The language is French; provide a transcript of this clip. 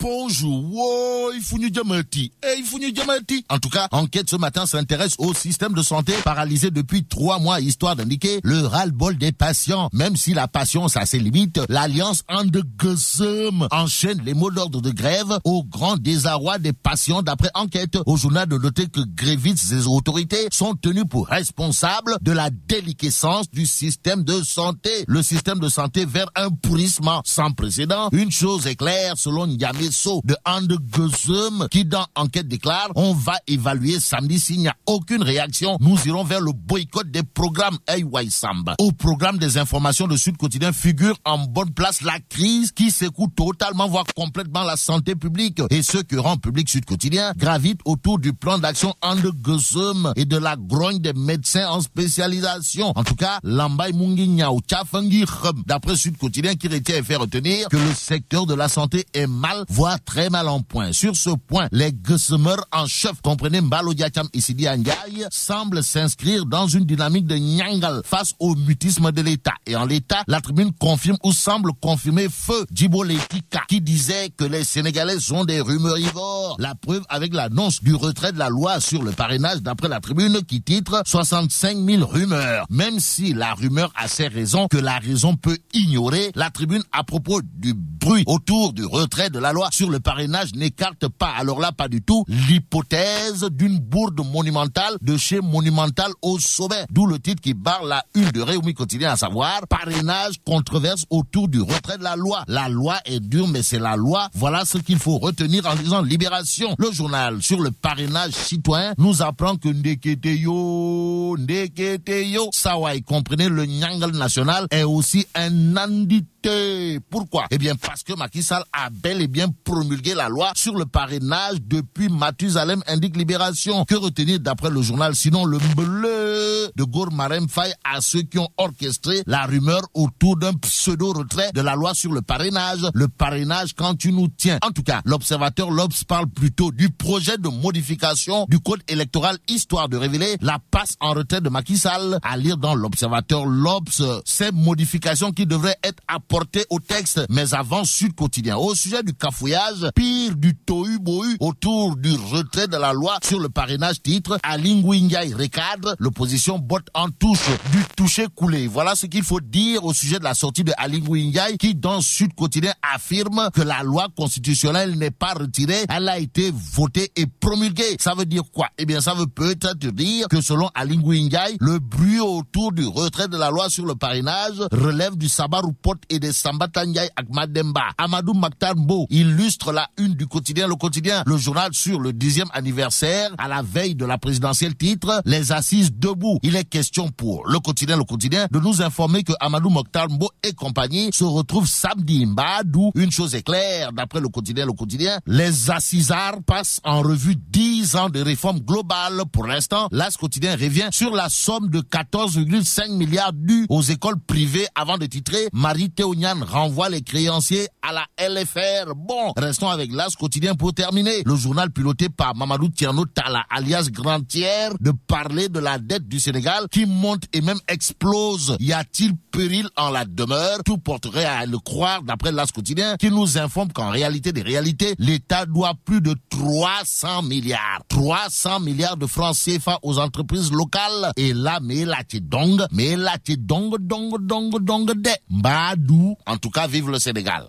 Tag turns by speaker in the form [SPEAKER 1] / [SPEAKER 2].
[SPEAKER 1] Bonjour, il eh, En tout cas, enquête ce matin s'intéresse au système de santé paralysé depuis trois mois, histoire d'indiquer le ras-le-bol des patients. Même si la patience a ses limites, l'alliance Andegesum enchaîne les mots d'ordre de grève au grand désarroi des patients d'après enquête. Au journal de noter que Grévitz et autorités sont tenus pour responsables de la déliquescence du système de santé. Le système de santé vers un pourrissement sans précédent. Une chose est claire, selon Yamé vaisseau de Hans Gesum qui dans Enquête déclare on va évaluer samedi s'il n'y a aucune réaction. Nous irons vers le boycott des programmes AY Samba. Au programme des informations de Sud Quotidien figure en bonne place la crise qui secoue totalement, voire complètement la santé publique et ce que rend public Sud Quotidien gravite autour du plan d'action Hans Gesum et de la grogne des médecins en spécialisation. En tout cas, Lambay Munginya ou D'après Sud Quotidien qui retient et fait retenir que le secteur de la santé est mal voit très mal en point. Sur ce point, les Gossemer en chef, comprenez Mbalo Diacham et Sidi semblent s'inscrire dans une dynamique de Nyangal face au mutisme de l'État. Et en l'État, la tribune confirme ou semble confirmer feu Djibo qui disait que les Sénégalais sont des rumeurs La preuve avec l'annonce du retrait de la loi sur le parrainage d'après la tribune qui titre 65 000 rumeurs. Même si la rumeur a ses raisons que la raison peut ignorer, la tribune à propos du bruit autour du retrait de la loi sur le parrainage n'écarte pas, alors là pas du tout, l'hypothèse d'une bourde monumentale de chez Monumental au sommet. D'où le titre qui barre la une de Réumi Quotidien, à savoir parrainage controverse autour du retrait de la loi. La loi est dure, mais c'est la loi. Voilà ce qu'il faut retenir en disant Libération. Le journal sur le parrainage citoyen nous apprend que Ndeketeyo, Ndeketeyo, Sawai, comprenez le Nyangal national, est aussi un andit pourquoi Eh bien parce que Macky Sall a bel et bien promulgué la loi sur le parrainage depuis Mathusalem indique Libération. Que retenir d'après le journal sinon le bleu de de Gourmarem Faye à ceux qui ont orchestré la rumeur autour d'un pseudo-retrait de la loi sur le parrainage. Le parrainage quand tu nous tiens. En tout cas, l'observateur Lobs parle plutôt du projet de modification du code électoral histoire de révéler la passe en retrait de Macky Sall. À lire dans l'observateur Lobs, ces modifications qui devraient être apportées au texte, mais avant Sud Quotidien. Au sujet du cafouillage, pire du tohu-bohu autour du retrait de la loi sur le parrainage titre, Linguiya recadre l'opposition en touche du toucher coulé. Voilà ce qu'il faut dire au sujet de la sortie de Ali Ndiaye qui dans Sud Quotidien affirme que la loi constitutionnelle n'est pas retirée, elle a été votée et promulguée. Ça veut dire quoi Eh bien ça veut peut-être dire que selon Ali Ndiaye, le bruit autour du retrait de la loi sur le parrainage relève du sabaroupot et des Sambata Akmademba. Amadou Maktambo illustre la une du quotidien Le Quotidien, le journal sur le dixième anniversaire à la veille de la présidentielle titre Les Assises debout. Il est question pour le quotidien, le quotidien, de nous informer que Amadou Mokhtar Mbo et compagnie se retrouvent samedi Mbadou. Une chose est claire, d'après le quotidien, le quotidien, les assisards passent en revue 10 ans de réformes globales. Pour l'instant, l'As quotidien revient sur la somme de 14,5 milliards dus aux écoles privées avant de titrer Marie Théonian renvoie les créanciers à la LFR. Bon, restons avec l'As quotidien pour terminer. Le journal piloté par Mamadou Tiano Tala, alias Grandière, de parler de la dette du Sénégal qui monte et même explose. Y a-t-il péril en la demeure Tout porterait à le croire d'après l'As quotidien qui nous informe qu'en réalité des réalités, l'État doit plus de 300 milliards. 300 milliards de francs CFA aux entreprises locales. Et là, mais là, t'es donc, mais là, t'es donc, donc, donc, donc, des. Badou, en tout cas, vive le Sénégal.